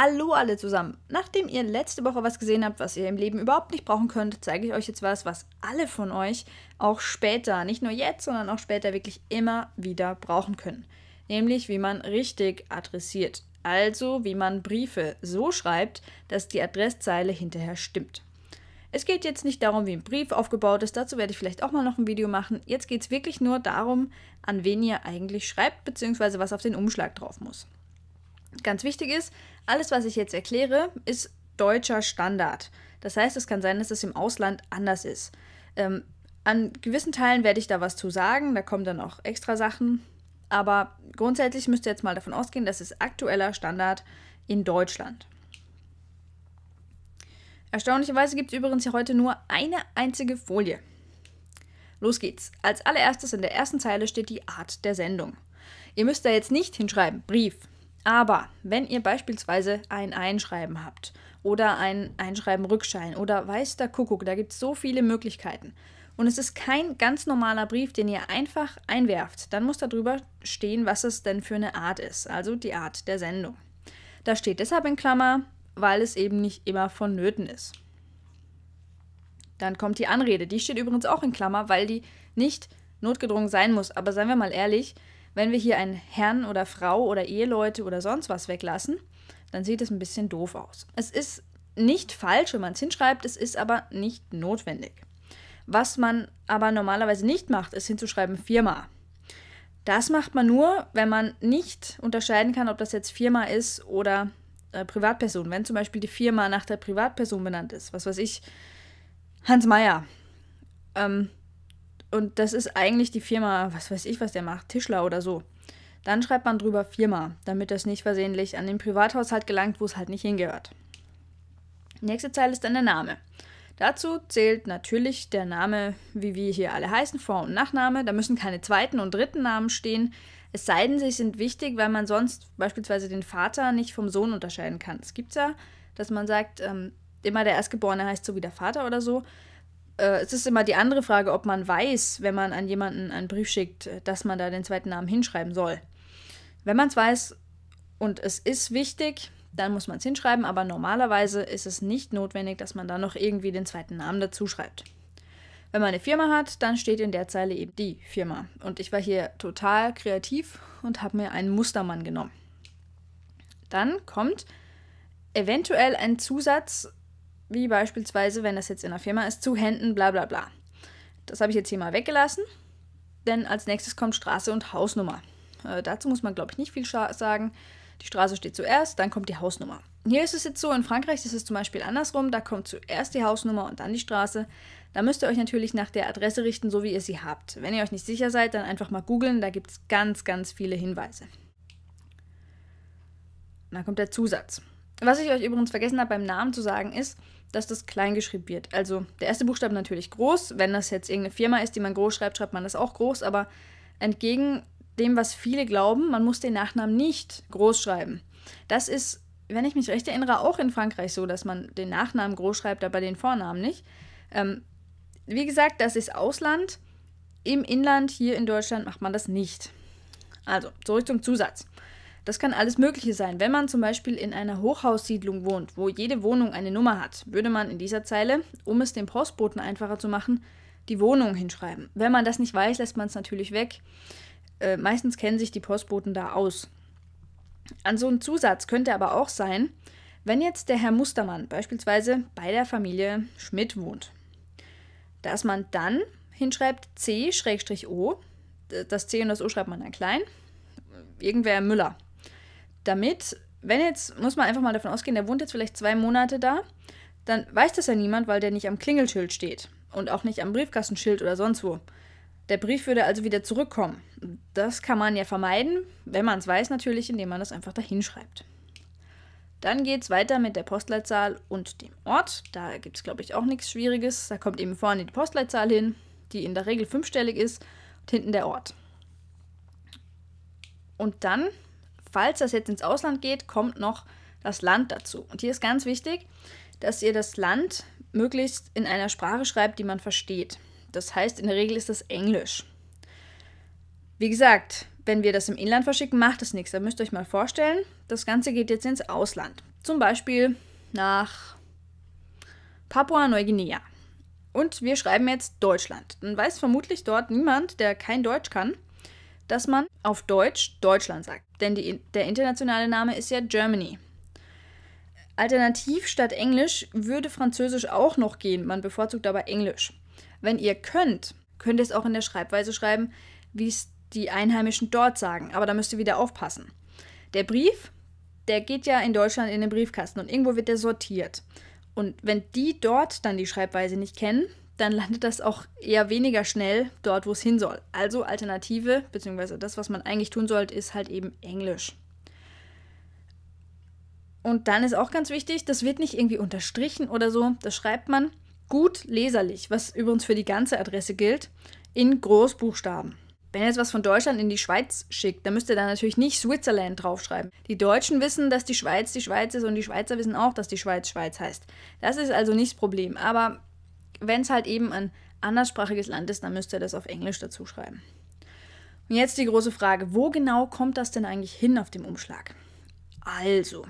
Hallo alle zusammen! Nachdem ihr letzte Woche was gesehen habt, was ihr im Leben überhaupt nicht brauchen könnt, zeige ich euch jetzt was, was alle von euch auch später, nicht nur jetzt, sondern auch später wirklich immer wieder brauchen können. Nämlich, wie man richtig adressiert. Also, wie man Briefe so schreibt, dass die Adresszeile hinterher stimmt. Es geht jetzt nicht darum, wie ein Brief aufgebaut ist, dazu werde ich vielleicht auch mal noch ein Video machen. Jetzt geht es wirklich nur darum, an wen ihr eigentlich schreibt, beziehungsweise was auf den Umschlag drauf muss. Ganz wichtig ist, alles, was ich jetzt erkläre, ist deutscher Standard. Das heißt, es kann sein, dass es im Ausland anders ist. Ähm, an gewissen Teilen werde ich da was zu sagen, da kommen dann auch extra Sachen. Aber grundsätzlich müsst ihr jetzt mal davon ausgehen, das ist aktueller Standard in Deutschland. Erstaunlicherweise gibt es übrigens hier heute nur eine einzige Folie. Los geht's. Als allererstes in der ersten Zeile steht die Art der Sendung. Ihr müsst da jetzt nicht hinschreiben, Brief, aber wenn ihr beispielsweise ein Einschreiben habt oder ein Einschreiben-Rückschein oder weiß der Kuckuck, da gibt es so viele Möglichkeiten. Und es ist kein ganz normaler Brief, den ihr einfach einwerft. Dann muss darüber stehen, was es denn für eine Art ist, also die Art der Sendung. Da steht deshalb in Klammer, weil es eben nicht immer vonnöten ist. Dann kommt die Anrede. Die steht übrigens auch in Klammer, weil die nicht notgedrungen sein muss. Aber seien wir mal ehrlich, wenn wir hier einen Herrn oder Frau oder Eheleute oder sonst was weglassen, dann sieht es ein bisschen doof aus. Es ist nicht falsch, wenn man es hinschreibt, es ist aber nicht notwendig. Was man aber normalerweise nicht macht, ist hinzuschreiben Firma. Das macht man nur, wenn man nicht unterscheiden kann, ob das jetzt Firma ist oder äh, Privatperson. Wenn zum Beispiel die Firma nach der Privatperson benannt ist, was weiß ich, Hans Meier, ähm, und das ist eigentlich die Firma, was weiß ich, was der macht, Tischler oder so. Dann schreibt man drüber Firma, damit das nicht versehentlich an den Privathaushalt gelangt, wo es halt nicht hingehört. Nächste Zeile ist dann der Name. Dazu zählt natürlich der Name, wie wir hier alle heißen, Vor- und Nachname. Da müssen keine zweiten und dritten Namen stehen. Es sei denn, sie sind wichtig, weil man sonst beispielsweise den Vater nicht vom Sohn unterscheiden kann. Es gibt ja, dass man sagt, ähm, immer der Erstgeborene heißt so wie der Vater oder so äh, es ist immer die andere Frage, ob man weiß, wenn man an jemanden einen Brief schickt, äh, dass man da den zweiten Namen hinschreiben soll. Wenn man es weiß und es ist wichtig, dann muss man es hinschreiben, aber normalerweise ist es nicht notwendig, dass man da noch irgendwie den zweiten Namen dazu schreibt. Wenn man eine Firma hat, dann steht in der Zeile eben die Firma. Und ich war hier total kreativ und habe mir einen Mustermann genommen. Dann kommt eventuell ein Zusatz, wie beispielsweise, wenn das jetzt in der Firma ist, zu Händen, bla bla bla. Das habe ich jetzt hier mal weggelassen, denn als nächstes kommt Straße und Hausnummer. Äh, dazu muss man, glaube ich, nicht viel sagen. Die Straße steht zuerst, dann kommt die Hausnummer. Hier ist es jetzt so, in Frankreich ist es zum Beispiel andersrum, da kommt zuerst die Hausnummer und dann die Straße. Da müsst ihr euch natürlich nach der Adresse richten, so wie ihr sie habt. Wenn ihr euch nicht sicher seid, dann einfach mal googeln, da gibt es ganz, ganz viele Hinweise. dann kommt der Zusatz. Was ich euch übrigens vergessen habe beim Namen zu sagen, ist, dass das klein geschrieben wird. Also der erste Buchstabe natürlich groß. Wenn das jetzt irgendeine Firma ist, die man groß schreibt, schreibt man das auch groß. Aber entgegen dem, was viele glauben, man muss den Nachnamen nicht groß schreiben. Das ist, wenn ich mich recht erinnere, auch in Frankreich so, dass man den Nachnamen groß schreibt, aber den Vornamen nicht. Ähm, wie gesagt, das ist Ausland. Im Inland, hier in Deutschland, macht man das nicht. Also, zurück zum Zusatz. Das kann alles Mögliche sein. Wenn man zum Beispiel in einer Hochhaussiedlung wohnt, wo jede Wohnung eine Nummer hat, würde man in dieser Zeile, um es dem Postboten einfacher zu machen, die Wohnung hinschreiben. Wenn man das nicht weiß, lässt man es natürlich weg. Äh, meistens kennen sich die Postboten da aus. An so einem Zusatz könnte aber auch sein, wenn jetzt der Herr Mustermann beispielsweise bei der Familie Schmidt wohnt, dass man dann hinschreibt C-O, das C und das O schreibt man dann klein, irgendwer Müller damit, wenn jetzt, muss man einfach mal davon ausgehen, der wohnt jetzt vielleicht zwei Monate da, dann weiß das ja niemand, weil der nicht am Klingelschild steht und auch nicht am Briefkastenschild oder sonst wo. Der Brief würde also wieder zurückkommen. Das kann man ja vermeiden, wenn man es weiß natürlich, indem man das einfach dahin schreibt. Dann geht es weiter mit der Postleitzahl und dem Ort. Da gibt es, glaube ich, auch nichts Schwieriges. Da kommt eben vorne die Postleitzahl hin, die in der Regel fünfstellig ist, und hinten der Ort. Und dann falls das jetzt ins Ausland geht, kommt noch das Land dazu. Und hier ist ganz wichtig, dass ihr das Land möglichst in einer Sprache schreibt, die man versteht. Das heißt, in der Regel ist das Englisch. Wie gesagt, wenn wir das im Inland verschicken, macht das nichts. Da müsst ihr euch mal vorstellen, das Ganze geht jetzt ins Ausland. Zum Beispiel nach Papua-Neuguinea. Und wir schreiben jetzt Deutschland. Dann weiß vermutlich dort niemand, der kein Deutsch kann, dass man auf Deutsch Deutschland sagt, denn die, der internationale Name ist ja Germany. Alternativ statt Englisch würde Französisch auch noch gehen, man bevorzugt aber Englisch. Wenn ihr könnt, könnt ihr es auch in der Schreibweise schreiben, wie es die Einheimischen dort sagen, aber da müsst ihr wieder aufpassen. Der Brief, der geht ja in Deutschland in den Briefkasten und irgendwo wird der sortiert. Und wenn die dort dann die Schreibweise nicht kennen, dann landet das auch eher weniger schnell dort, wo es hin soll. Also Alternative, beziehungsweise das, was man eigentlich tun sollte, ist halt eben Englisch. Und dann ist auch ganz wichtig, das wird nicht irgendwie unterstrichen oder so, das schreibt man gut leserlich, was übrigens für die ganze Adresse gilt, in Großbuchstaben. Wenn ihr jetzt was von Deutschland in die Schweiz schickt, dann müsst ihr da natürlich nicht Switzerland draufschreiben. Die Deutschen wissen, dass die Schweiz die Schweiz ist und die Schweizer wissen auch, dass die Schweiz Schweiz heißt. Das ist also nicht das Problem. Aber wenn es halt eben ein anderssprachiges Land ist, dann müsste er das auf Englisch dazu schreiben. Und jetzt die große Frage, wo genau kommt das denn eigentlich hin auf dem Umschlag? Also,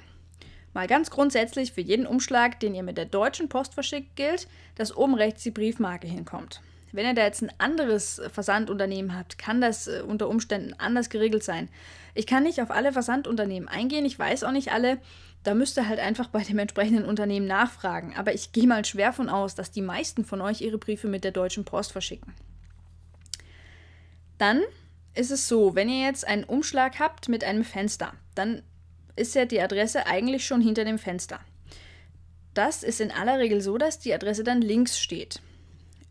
mal ganz grundsätzlich für jeden Umschlag, den ihr mit der deutschen Post verschickt, gilt, dass oben rechts die Briefmarke hinkommt. Wenn ihr da jetzt ein anderes Versandunternehmen habt, kann das äh, unter Umständen anders geregelt sein. Ich kann nicht auf alle Versandunternehmen eingehen, ich weiß auch nicht alle. Da müsst ihr halt einfach bei dem entsprechenden Unternehmen nachfragen. Aber ich gehe mal schwer von aus, dass die meisten von euch ihre Briefe mit der Deutschen Post verschicken. Dann ist es so, wenn ihr jetzt einen Umschlag habt mit einem Fenster, dann ist ja die Adresse eigentlich schon hinter dem Fenster. Das ist in aller Regel so, dass die Adresse dann links steht.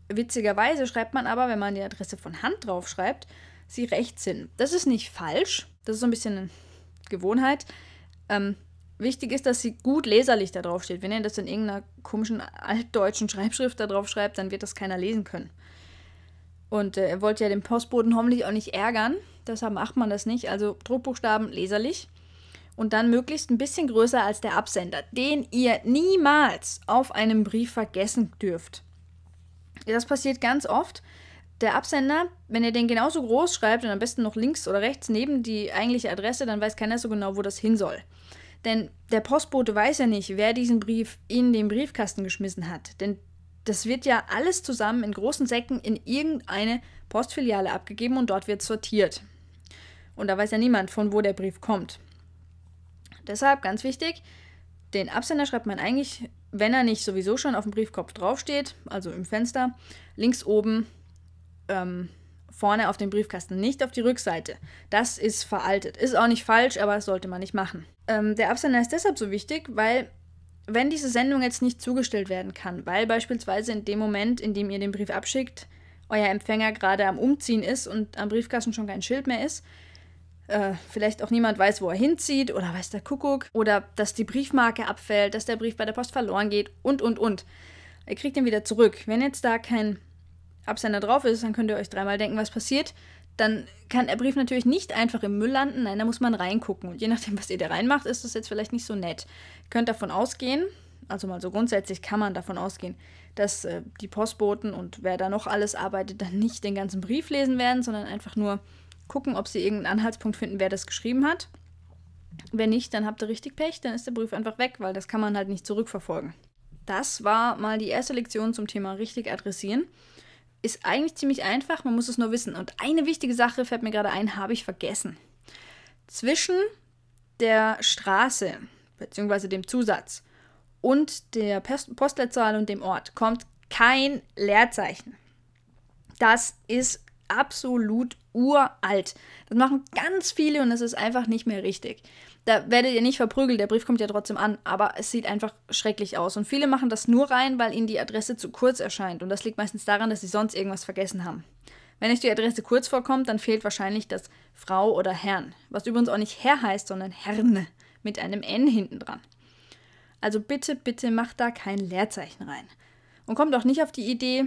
Witzigerweise schreibt man aber, wenn man die Adresse von Hand drauf schreibt, sie rechts hin. Das ist nicht falsch, das ist so ein bisschen eine Gewohnheit. Ähm, wichtig ist, dass sie gut leserlich da drauf steht. Wenn ihr das in irgendeiner komischen altdeutschen Schreibschrift da drauf schreibt, dann wird das keiner lesen können. Und äh, er wollte ja den Postboten hoffentlich auch nicht ärgern, deshalb macht man das nicht. Also Druckbuchstaben leserlich und dann möglichst ein bisschen größer als der Absender, den ihr niemals auf einem Brief vergessen dürft. Das passiert ganz oft. Der Absender, wenn ihr den genauso groß schreibt und am besten noch links oder rechts neben die eigentliche Adresse, dann weiß keiner so genau, wo das hin soll. Denn der Postbote weiß ja nicht, wer diesen Brief in den Briefkasten geschmissen hat. Denn das wird ja alles zusammen in großen Säcken in irgendeine Postfiliale abgegeben und dort wird sortiert. Und da weiß ja niemand, von wo der Brief kommt. Deshalb ganz wichtig, den Absender schreibt man eigentlich, wenn er nicht sowieso schon auf dem Briefkopf draufsteht, also im Fenster, links oben ähm, vorne auf den Briefkasten, nicht auf die Rückseite. Das ist veraltet. Ist auch nicht falsch, aber das sollte man nicht machen. Ähm, der Absender ist deshalb so wichtig, weil wenn diese Sendung jetzt nicht zugestellt werden kann, weil beispielsweise in dem Moment, in dem ihr den Brief abschickt, euer Empfänger gerade am Umziehen ist und am Briefkasten schon kein Schild mehr ist, äh, vielleicht auch niemand weiß, wo er hinzieht oder weiß der Kuckuck oder dass die Briefmarke abfällt, dass der Brief bei der Post verloren geht und und und. Ihr kriegt ihn wieder zurück. Wenn jetzt da kein Absender drauf ist, dann könnt ihr euch dreimal denken, was passiert. Dann kann der Brief natürlich nicht einfach im Müll landen, nein, da muss man reingucken. Und je nachdem, was ihr da reinmacht, ist das jetzt vielleicht nicht so nett. Ihr könnt davon ausgehen, also mal so grundsätzlich kann man davon ausgehen, dass äh, die Postboten und wer da noch alles arbeitet, dann nicht den ganzen Brief lesen werden, sondern einfach nur gucken, ob sie irgendeinen Anhaltspunkt finden, wer das geschrieben hat. Wenn nicht, dann habt ihr richtig Pech, dann ist der Brief einfach weg, weil das kann man halt nicht zurückverfolgen. Das war mal die erste Lektion zum Thema richtig adressieren ist eigentlich ziemlich einfach, man muss es nur wissen. Und eine wichtige Sache fällt mir gerade ein, habe ich vergessen. Zwischen der Straße bzw. dem Zusatz und der Postleitzahl und dem Ort kommt kein Leerzeichen. Das ist absolut uralt. Das machen ganz viele und es ist einfach nicht mehr richtig. Da werdet ihr nicht verprügelt, der Brief kommt ja trotzdem an, aber es sieht einfach schrecklich aus. Und viele machen das nur rein, weil ihnen die Adresse zu kurz erscheint. Und das liegt meistens daran, dass sie sonst irgendwas vergessen haben. Wenn euch die Adresse kurz vorkommt, dann fehlt wahrscheinlich das Frau oder Herrn, was übrigens auch nicht Herr heißt, sondern Herne mit einem N hinten dran. Also bitte, bitte macht da kein Leerzeichen rein. Und kommt auch nicht auf die Idee,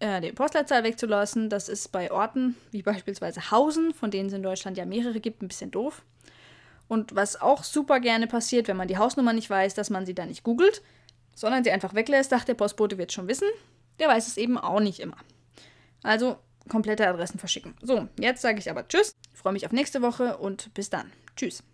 äh, die Postleitzahl wegzulassen. Das ist bei Orten wie beispielsweise Hausen, von denen es in Deutschland ja mehrere gibt, ein bisschen doof. Und was auch super gerne passiert, wenn man die Hausnummer nicht weiß, dass man sie dann nicht googelt, sondern sie einfach weglässt, dachte der Postbote wird schon wissen. Der weiß es eben auch nicht immer. Also komplette Adressen verschicken. So, jetzt sage ich aber Tschüss, freue mich auf nächste Woche und bis dann. Tschüss.